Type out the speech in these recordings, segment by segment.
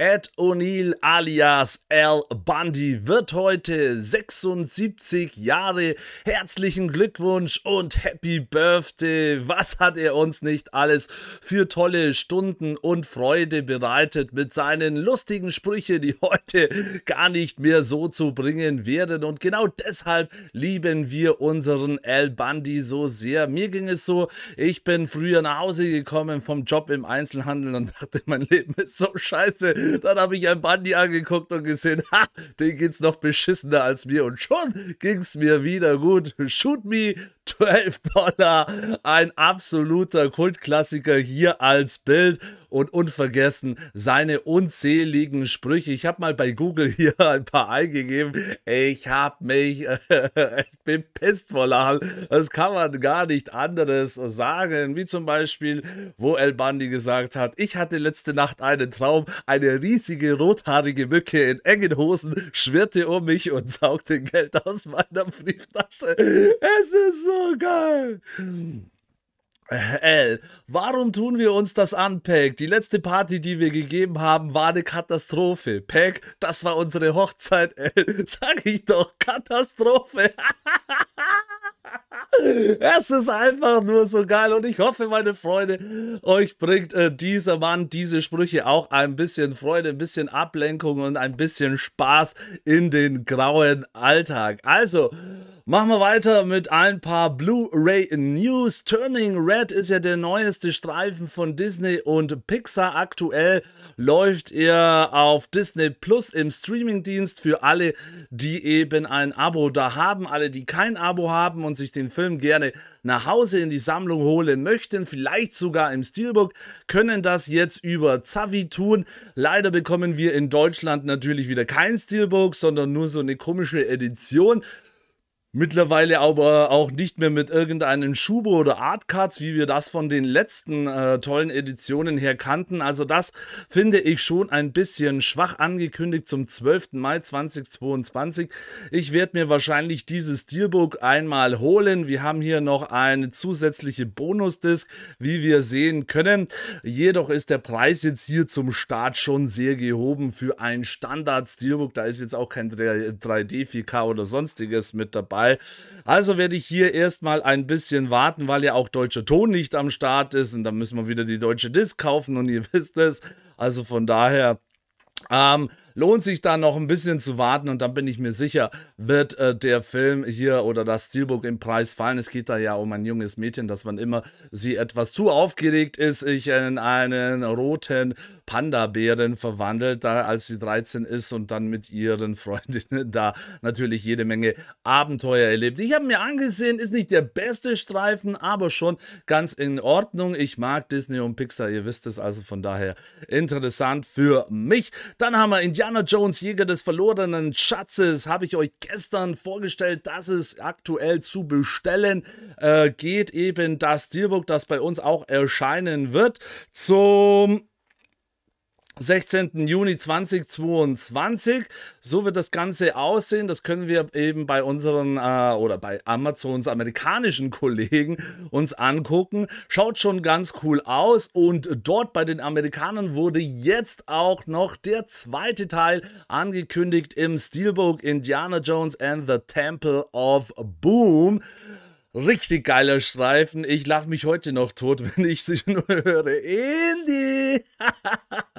Ed O'Neill alias Al Bundy wird heute 76 Jahre. Herzlichen Glückwunsch und Happy Birthday. Was hat er uns nicht alles für tolle Stunden und Freude bereitet mit seinen lustigen Sprüchen, die heute gar nicht mehr so zu bringen wären. Und genau deshalb lieben wir unseren Al Bundy so sehr. Mir ging es so, ich bin früher nach Hause gekommen vom Job im Einzelhandel und dachte, mein Leben ist so scheiße dann habe ich ein Bandi angeguckt und gesehen, ha, den geht's noch beschissener als mir. Und schon ging's mir wieder gut. Shoot me, 12 Dollar. Ein absoluter Kultklassiker hier als Bild und unvergessen seine unzähligen Sprüche. Ich habe mal bei Google hier ein paar eingegeben. Ich habe mich, ich bin pisst vor Lachen. Das kann man gar nicht anderes sagen. Wie zum Beispiel, wo El Bandi gesagt hat, ich hatte letzte Nacht einen Traum, eine riesige rothaarige Mücke in engen Hosen schwirrte um mich und saugte Geld aus meiner Brieftasche. Es ist so geil. L, warum tun wir uns das an, Peg? Die letzte Party, die wir gegeben haben, war eine Katastrophe. Peg, das war unsere Hochzeit, L. Sag ich doch, Katastrophe. Es ist einfach nur so geil und ich hoffe, meine Freunde, euch bringt äh, dieser Mann diese Sprüche auch ein bisschen Freude, ein bisschen Ablenkung und ein bisschen Spaß in den grauen Alltag. Also, machen wir weiter mit ein paar Blu-ray News. Turning Red ist ja der neueste Streifen von Disney und Pixar aktuell läuft er auf Disney Plus im Streamingdienst für alle, die eben ein Abo da haben, alle, die kein Abo haben und sich den Film Film gerne nach Hause in die Sammlung holen möchten, vielleicht sogar im Steelbook, können das jetzt über Zavi tun. Leider bekommen wir in Deutschland natürlich wieder kein Steelbook, sondern nur so eine komische Edition. Mittlerweile aber auch nicht mehr mit irgendeinen Schubo oder Artcards, wie wir das von den letzten äh, tollen Editionen her kannten. Also das finde ich schon ein bisschen schwach angekündigt zum 12. Mai 2022. Ich werde mir wahrscheinlich dieses Steelbook einmal holen. Wir haben hier noch eine zusätzliche Bonusdisk, wie wir sehen können. Jedoch ist der Preis jetzt hier zum Start schon sehr gehoben für ein Standard Steelbook. Da ist jetzt auch kein 3D, 4K oder sonstiges mit dabei überall. Also werde ich hier erstmal ein bisschen warten, weil ja auch deutscher Ton nicht am Start ist und dann müssen wir wieder die deutsche Disc kaufen und ihr wisst es. Also von daher ähm, lohnt sich da noch ein bisschen zu warten und dann bin ich mir sicher, wird äh, der Film hier oder das Steelbook im Preis fallen. Es geht da ja um ein junges Mädchen, das wann immer sie etwas zu aufgeregt ist, sich in einen roten Panda-Bären verwandelt, da als sie 13 ist und dann mit ihren Freundinnen da natürlich jede Menge Abenteuer erlebt. Ich habe mir angesehen, ist nicht der beste Streifen, aber schon ganz in Ordnung. Ich mag Disney und Pixar, ihr wisst es also von daher interessant für mich. Dann haben wir in Indiana Jones Jäger des verlorenen Schatzes habe ich euch gestern vorgestellt, dass es aktuell zu bestellen äh, geht. Eben das Steelbook, das bei uns auch erscheinen wird. Zum 16. Juni 2022. So wird das Ganze aussehen. Das können wir eben bei unseren äh, oder bei Amazons amerikanischen Kollegen uns angucken. Schaut schon ganz cool aus. Und dort bei den Amerikanern wurde jetzt auch noch der zweite Teil angekündigt im Steelbook Indiana Jones and the Temple of Boom. Richtig geiler Streifen. Ich lache mich heute noch tot, wenn ich sie nur höre. Indy!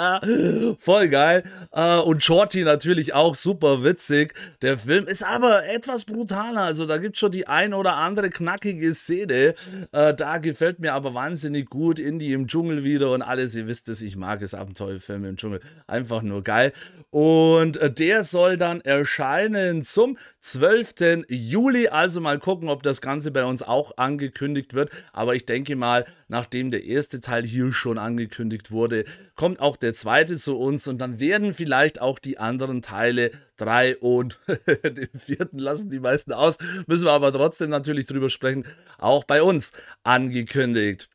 Voll geil. Äh, und Shorty natürlich auch super witzig. Der Film ist aber etwas brutaler. Also da gibt es schon die ein oder andere knackige Szene. Äh, da gefällt mir aber wahnsinnig gut. Indie im Dschungel wieder und alles. Ihr wisst es, ich mag es. Abenteuerfilme im Dschungel. Einfach nur geil. Und äh, der soll dann erscheinen zum 12. Juli. Also mal gucken, ob das Ganze bei uns auch angekündigt wird. Aber ich denke mal, nachdem der erste Teil hier schon angekündigt wurde, kommt auch der zweite zu uns und dann werden vielleicht auch die anderen Teile 3 und den vierten lassen die meisten aus. Müssen wir aber trotzdem natürlich drüber sprechen, auch bei uns angekündigt.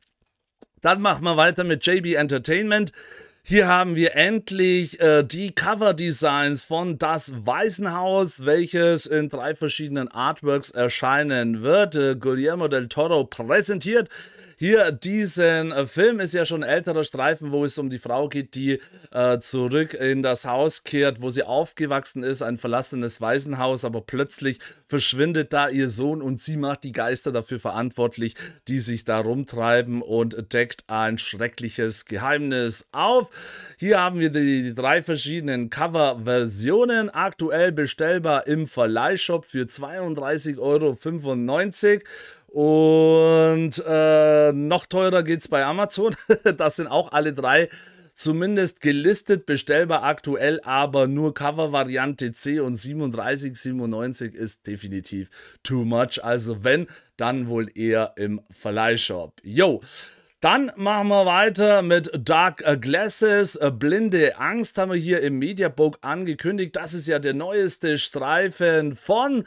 Dann machen wir weiter mit JB Entertainment. Hier haben wir endlich äh, die Cover-Designs von Das Waisenhaus, welches in drei verschiedenen Artworks erscheinen wird. Äh, Guillermo del Toro präsentiert hier diesen äh, Film. Ist ja schon ein älterer Streifen, wo es um die Frau geht, die äh, zurück in das Haus kehrt, wo sie aufgewachsen ist, ein verlassenes Waisenhaus, aber plötzlich verschwindet da ihr Sohn und sie macht die Geister dafür verantwortlich, die sich da rumtreiben und deckt ein schreckliches Geheimnis auf. Hier haben wir die, die drei verschiedenen Cover-Versionen, aktuell bestellbar im Verleihshop für 32,95 Euro. Und äh, noch teurer geht es bei Amazon. das sind auch alle drei zumindest gelistet, bestellbar aktuell, aber nur Cover-Variante C und 37,97 ist definitiv too much. Also wenn, dann wohl eher im Verleihshop. Yo! Dann machen wir weiter mit Dark Glasses. Äh, Blinde Angst haben wir hier im Mediabook angekündigt. Das ist ja der neueste Streifen von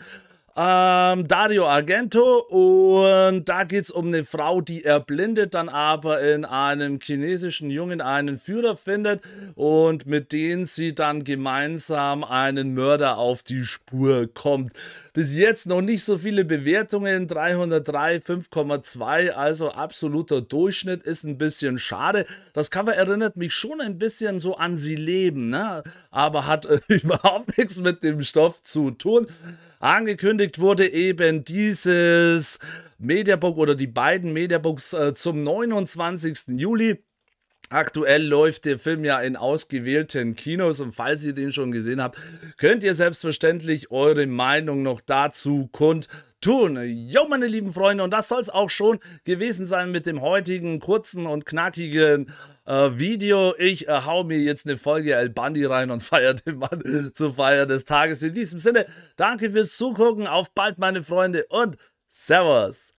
ähm, Dario Argento und da geht es um eine Frau, die erblindet, dann aber in einem chinesischen Jungen einen Führer findet und mit dem sie dann gemeinsam einen Mörder auf die Spur kommt. Bis jetzt noch nicht so viele Bewertungen, 303, 5,2, also absoluter Durchschnitt, ist ein bisschen schade. Das Cover erinnert mich schon ein bisschen so an Sie leben, ne? aber hat äh, überhaupt nichts mit dem Stoff zu tun. Angekündigt wurde eben dieses Mediabook oder die beiden Mediabooks äh, zum 29. Juli. Aktuell läuft der Film ja in ausgewählten Kinos und falls ihr den schon gesehen habt, könnt ihr selbstverständlich eure Meinung noch dazu kundtun. Jo, meine lieben Freunde, und das soll es auch schon gewesen sein mit dem heutigen kurzen und knackigen äh, Video. Ich äh, hau mir jetzt eine Folge El Bandi rein und feiere den Mann zur Feier des Tages. In diesem Sinne, danke fürs Zugucken. Auf bald, meine Freunde, und Servus.